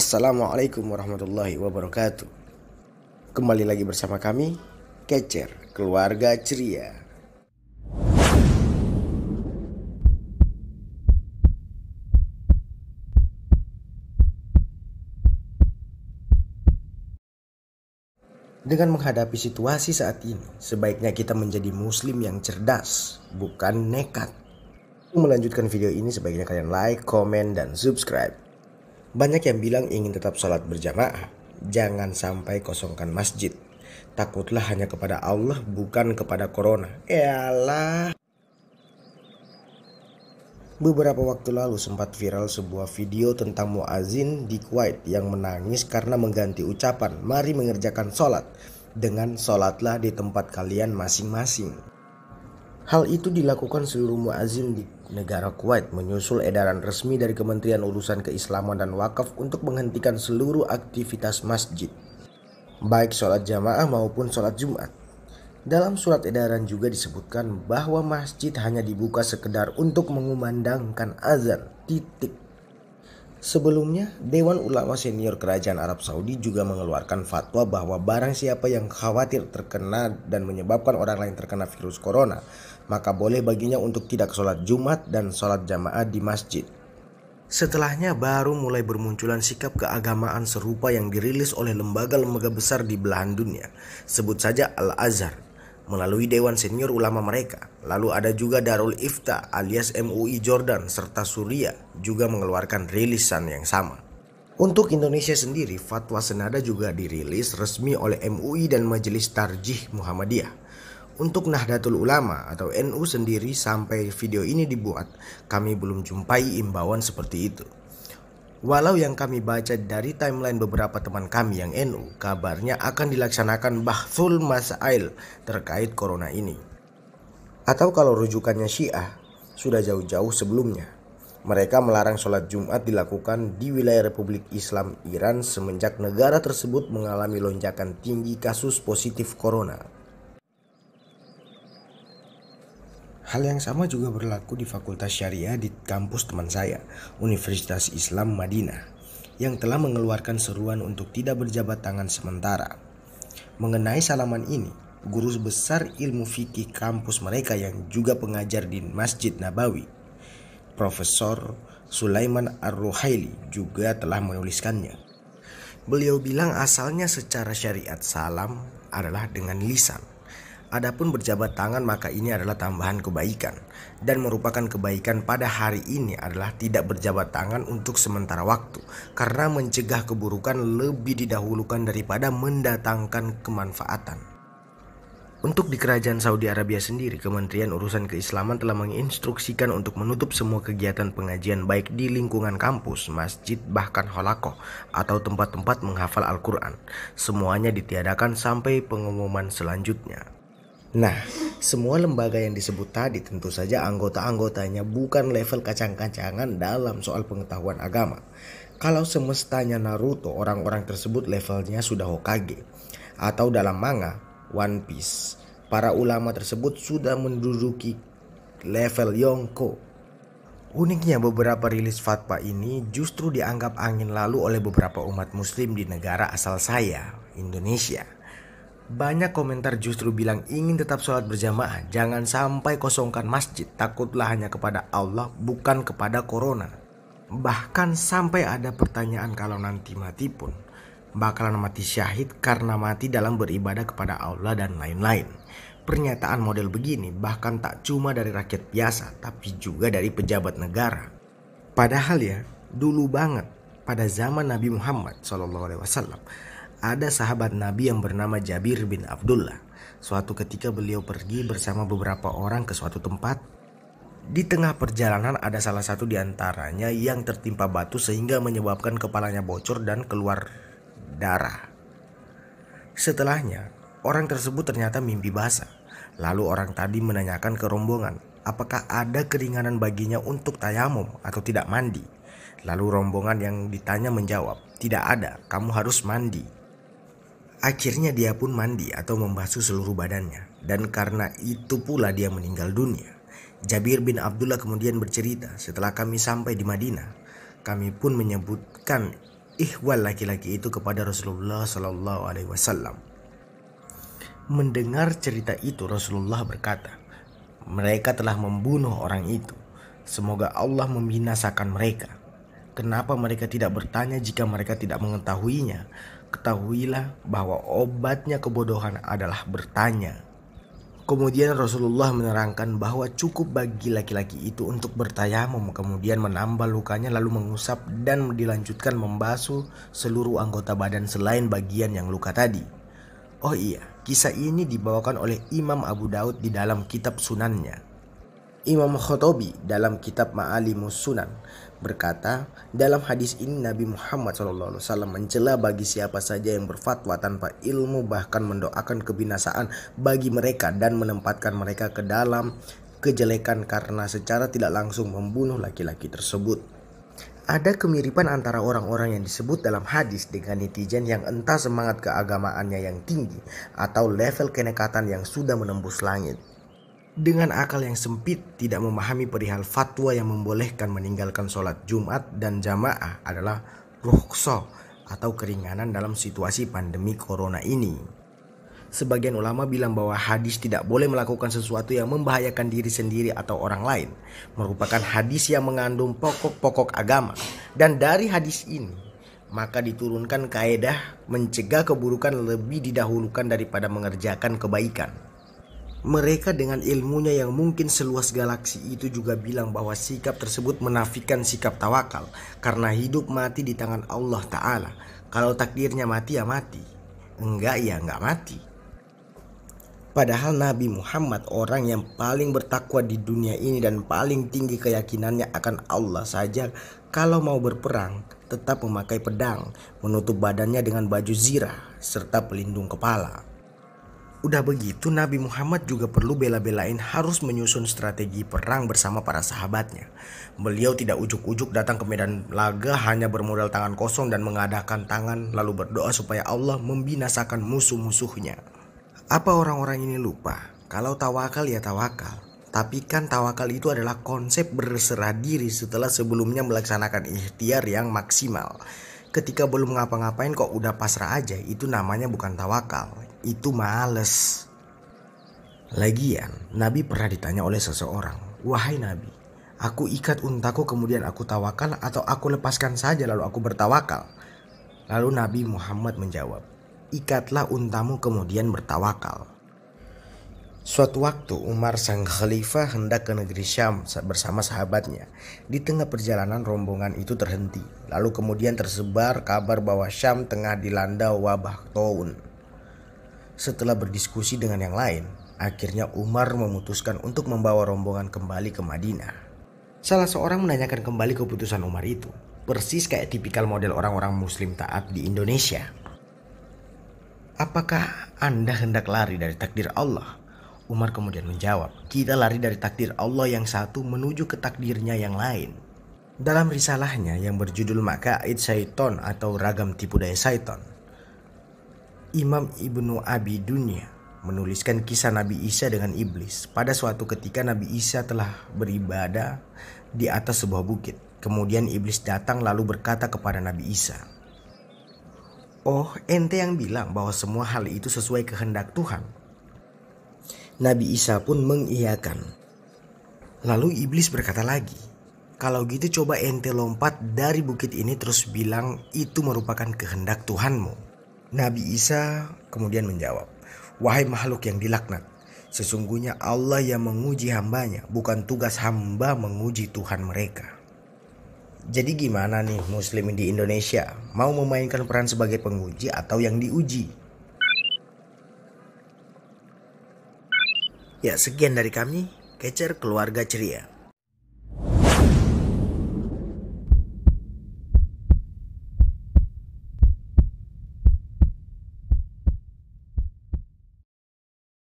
Assalamualaikum warahmatullahi wabarakatuh. Kembali lagi bersama kami, Kecer, keluarga ceria. Dengan menghadapi situasi saat ini, sebaiknya kita menjadi muslim yang cerdas, bukan nekat. Melanjutkan video ini sebaiknya kalian like, komen, dan subscribe. Banyak yang bilang ingin tetap sholat berjamaah, jangan sampai kosongkan masjid. Takutlah hanya kepada Allah bukan kepada corona. Yalah. Beberapa waktu lalu sempat viral sebuah video tentang muazin di Kuwait yang menangis karena mengganti ucapan "Mari mengerjakan sholat" dengan "Sholatlah di tempat kalian masing-masing". Hal itu dilakukan seluruh muazin di Negara Kuwait menyusul edaran resmi dari Kementerian Urusan Keislaman dan Wakaf untuk menghentikan seluruh aktivitas masjid, baik sholat jamaah maupun sholat Jumat. Dalam surat edaran juga disebutkan bahwa masjid hanya dibuka sekedar untuk mengumandangkan azan, titik. Sebelumnya, Dewan Ulama Senior Kerajaan Arab Saudi juga mengeluarkan fatwa bahwa barang siapa yang khawatir terkena dan menyebabkan orang lain terkena virus corona, maka boleh baginya untuk tidak sholat Jumat dan sholat jamaah di masjid. Setelahnya baru mulai bermunculan sikap keagamaan serupa yang dirilis oleh lembaga-lembaga besar di belahan dunia. Sebut saja Al-Azhar melalui Dewan Senior Ulama mereka. Lalu ada juga Darul Ifta alias MUI Jordan serta Suria juga mengeluarkan rilisan yang sama. Untuk Indonesia sendiri, fatwa senada juga dirilis resmi oleh MUI dan Majelis Tarjih Muhammadiyah. Untuk Nahdlatul Ulama atau NU sendiri sampai video ini dibuat, kami belum jumpai imbauan seperti itu. Walau yang kami baca dari timeline beberapa teman kami yang NU, kabarnya akan dilaksanakan bahsul masail terkait corona ini. Atau kalau rujukannya Syiah, sudah jauh-jauh sebelumnya. Mereka melarang sholat Jumat dilakukan di wilayah Republik Islam Iran semenjak negara tersebut mengalami lonjakan tinggi kasus positif corona. Hal yang sama juga berlaku di Fakultas Syariah di kampus teman saya, Universitas Islam Madinah, yang telah mengeluarkan seruan untuk tidak berjabat tangan sementara. Mengenai salaman ini, guru besar ilmu fikih kampus mereka yang juga pengajar di Masjid Nabawi, Profesor Sulaiman Ar-Ruhaili juga telah menuliskannya. Beliau bilang asalnya secara syariat salam adalah dengan lisan, Adapun berjabat tangan maka ini adalah tambahan kebaikan dan merupakan kebaikan pada hari ini adalah tidak berjabat tangan untuk sementara waktu karena mencegah keburukan lebih didahulukan daripada mendatangkan kemanfaatan. Untuk di kerajaan Saudi Arabia sendiri, Kementerian Urusan Keislaman telah menginstruksikan untuk menutup semua kegiatan pengajian baik di lingkungan kampus, masjid, bahkan holakoh atau tempat-tempat menghafal Al-Quran. Semuanya ditiadakan sampai pengumuman selanjutnya. Nah, semua lembaga yang disebut tadi tentu saja anggota-anggotanya bukan level kacang-kacangan dalam soal pengetahuan agama. Kalau semestanya Naruto, orang-orang tersebut levelnya sudah Hokage. Atau dalam manga, One Piece. Para ulama tersebut sudah menduduki level Yonko. Uniknya beberapa rilis fatwa ini justru dianggap angin lalu oleh beberapa umat muslim di negara asal saya, Indonesia. Banyak komentar justru bilang ingin tetap sholat berjamaah, jangan sampai kosongkan masjid, takutlah hanya kepada Allah, bukan kepada corona. Bahkan sampai ada pertanyaan kalau nanti mati pun, bakalan mati syahid karena mati dalam beribadah kepada Allah dan lain-lain. Pernyataan model begini bahkan tak cuma dari rakyat biasa, tapi juga dari pejabat negara. Padahal ya, dulu banget pada zaman Nabi Muhammad SAW, ada sahabat Nabi yang bernama Jabir bin Abdullah. Suatu ketika beliau pergi bersama beberapa orang ke suatu tempat. Di tengah perjalanan ada salah satu di antaranya yang tertimpa batu sehingga menyebabkan kepalanya bocor dan keluar darah. Setelahnya, orang tersebut ternyata mimpi basah. Lalu orang tadi menanyakan ke rombongan, apakah ada keringanan baginya untuk tayamum atau tidak mandi? Lalu rombongan yang ditanya menjawab, tidak ada, kamu harus mandi. Akhirnya dia pun mandi atau membasuh seluruh badannya dan karena itu pula dia meninggal dunia. Jabir bin Abdullah kemudian bercerita, setelah kami sampai di Madinah, kami pun menyebutkan ihwal laki-laki itu kepada Rasulullah Shallallahu Alaihi Wasallam. Mendengar cerita itu Rasulullah berkata, mereka telah membunuh orang itu. Semoga Allah membinasakan mereka. Kenapa mereka tidak bertanya jika mereka tidak mengetahuinya? ketahuilah bahwa obatnya kebodohan adalah bertanya. Kemudian Rasulullah menerangkan bahwa cukup bagi laki-laki itu untuk bertayamum, kemudian menambah lukanya lalu mengusap dan dilanjutkan membasuh seluruh anggota badan selain bagian yang luka tadi. Oh iya, kisah ini dibawakan oleh Imam Abu Daud di dalam kitab sunannya. Imam Khotobi dalam kitab Ma'alimus Sunan berkata, dalam hadis ini Nabi Muhammad SAW mencela bagi siapa saja yang berfatwa tanpa ilmu bahkan mendoakan kebinasaan bagi mereka dan menempatkan mereka ke dalam kejelekan karena secara tidak langsung membunuh laki-laki tersebut ada kemiripan antara orang-orang yang disebut dalam hadis dengan netizen yang entah semangat keagamaannya yang tinggi atau level kenekatan yang sudah menembus langit dengan akal yang sempit tidak memahami perihal fatwa yang membolehkan meninggalkan sholat Jumat dan jamaah adalah rukhsah atau keringanan dalam situasi pandemi corona ini. Sebagian ulama bilang bahwa hadis tidak boleh melakukan sesuatu yang membahayakan diri sendiri atau orang lain, merupakan hadis yang mengandung pokok-pokok agama. Dan dari hadis ini, maka diturunkan kaedah mencegah keburukan lebih didahulukan daripada mengerjakan kebaikan. Mereka dengan ilmunya yang mungkin seluas galaksi itu juga bilang bahwa sikap tersebut menafikan sikap tawakal karena hidup mati di tangan Allah Ta'ala. Kalau takdirnya mati ya mati, enggak ya enggak mati. Padahal Nabi Muhammad orang yang paling bertakwa di dunia ini dan paling tinggi keyakinannya akan Allah saja kalau mau berperang tetap memakai pedang, menutup badannya dengan baju zirah serta pelindung kepala. Udah begitu Nabi Muhammad juga perlu bela-belain harus menyusun strategi perang bersama para sahabatnya. Beliau tidak ujuk-ujuk datang ke medan laga hanya bermodal tangan kosong dan mengadakan tangan lalu berdoa supaya Allah membinasakan musuh-musuhnya. Apa orang-orang ini lupa? Kalau tawakal ya tawakal. Tapi kan tawakal itu adalah konsep berserah diri setelah sebelumnya melaksanakan ikhtiar yang maksimal. Ketika belum ngapa-ngapain kok udah pasrah aja, itu namanya bukan tawakal itu males. Lagian, Nabi pernah ditanya oleh seseorang, "Wahai Nabi, aku ikat untaku kemudian aku tawakal atau aku lepaskan saja lalu aku bertawakal?" Lalu Nabi Muhammad menjawab, "Ikatlah untamu kemudian bertawakal." Suatu waktu Umar sang khalifah hendak ke negeri Syam bersama sahabatnya. Di tengah perjalanan rombongan itu terhenti. Lalu kemudian tersebar kabar bahwa Syam tengah dilanda wabah taun. Setelah berdiskusi dengan yang lain, akhirnya Umar memutuskan untuk membawa rombongan kembali ke Madinah. Salah seorang menanyakan kembali keputusan Umar itu, persis kayak tipikal model orang-orang Muslim taat di Indonesia. Apakah Anda hendak lari dari takdir Allah? Umar kemudian menjawab, "Kita lari dari takdir Allah yang satu menuju ke takdirnya yang lain." Dalam risalahnya yang berjudul Maka Saiton atau Ragam Tipu Daya Saiton. Imam Ibnu Abi Dunya menuliskan kisah Nabi Isa dengan iblis. Pada suatu ketika Nabi Isa telah beribadah di atas sebuah bukit. Kemudian iblis datang lalu berkata kepada Nabi Isa, "Oh, ente yang bilang bahwa semua hal itu sesuai kehendak Tuhan." Nabi Isa pun mengiyakan. Lalu iblis berkata lagi, "Kalau gitu coba ente lompat dari bukit ini terus bilang itu merupakan kehendak Tuhanmu." Nabi Isa kemudian menjawab, Wahai makhluk yang dilaknat, sesungguhnya Allah yang menguji hambanya, bukan tugas hamba menguji Tuhan mereka. Jadi gimana nih muslim di Indonesia? Mau memainkan peran sebagai penguji atau yang diuji? Ya sekian dari kami, Kecer Keluarga Ceria.